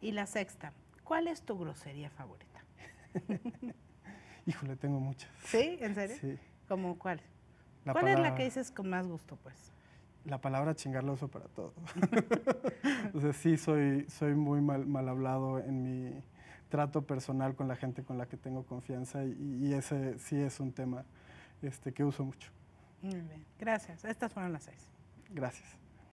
Y la sexta, ¿cuál es tu grosería favorita? Híjole, tengo muchas. ¿Sí? ¿En serio? Sí. ¿Cómo cuál? ¿Cuál es la que dices con más gusto, pues? La palabra chingar uso para todo. o sea, sí, soy, soy muy mal, hablado en mi trato personal con la gente con la que tengo confianza y, ese sí es un tema este, que uso mucho. Muy bien, gracias. Estas fueron las seis. Gracias.